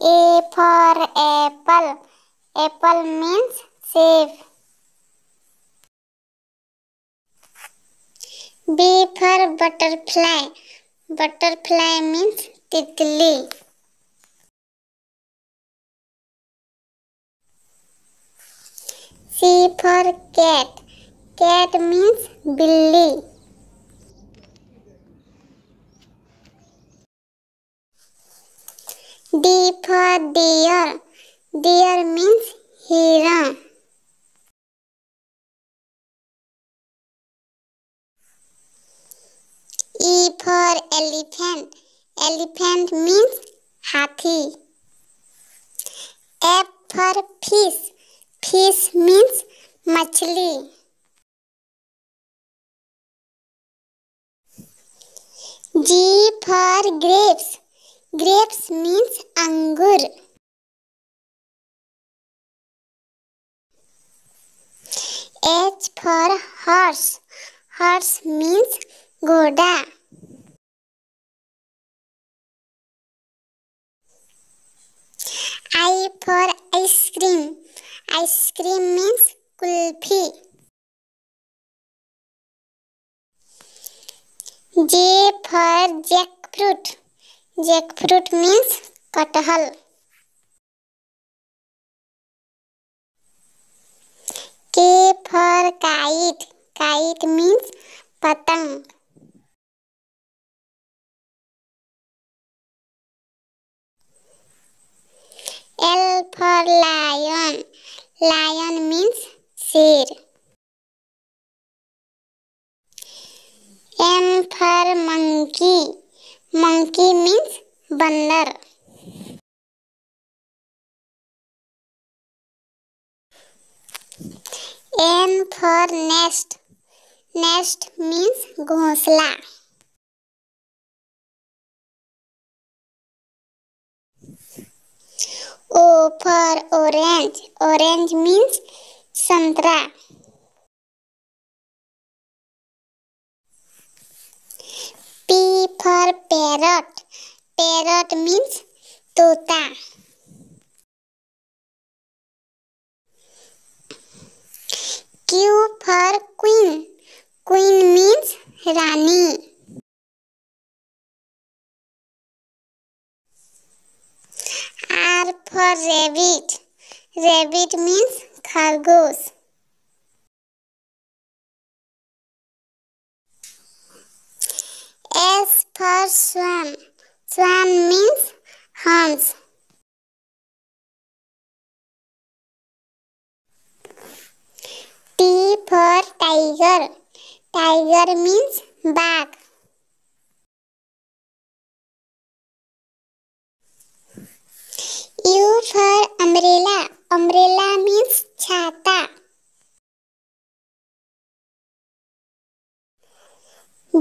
A for apple. Apple means safe. B for butterfly. Butterfly means titli. C for cat. Cat means billy. keep a deer. Deer means hira. E for elephant. Elephant means hathi. F for fish. Fish means मछली G for grapes. Grapes means angur. H for horse. Horse means goda. I for ice cream. Ice cream means kulfi. J for jackfruit. Jackfruit means कटहल K for kite kite means पतंग L for lion lion means शेर M for monkey monkey means बंदर N for nest nest means घोंसला O for orange orange means संतरा for parrot. Parrot means तोता Q for queen. Queen means रानी R for rabbit. Rabbit means खरगोश a swan. Swan means horns. T for tiger. Tiger means bag. U for umbrella. Umbrella means chata.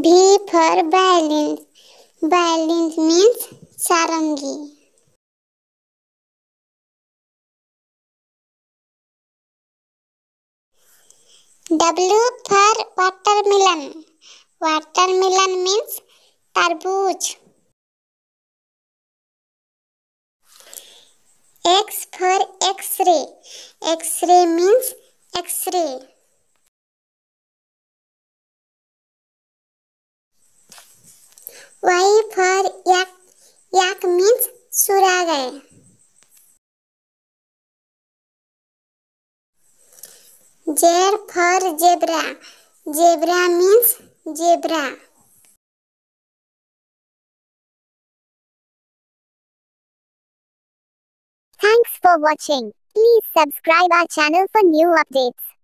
B for violin. Violin means sarangi. W for watermelon. Watermelon means tarbuj. X for X-ray. X-ray means X-ray. For yak yak means सुरा गए Z for zebra zebra means zebra Thanks for watching. Please subscribe our channel for new updates.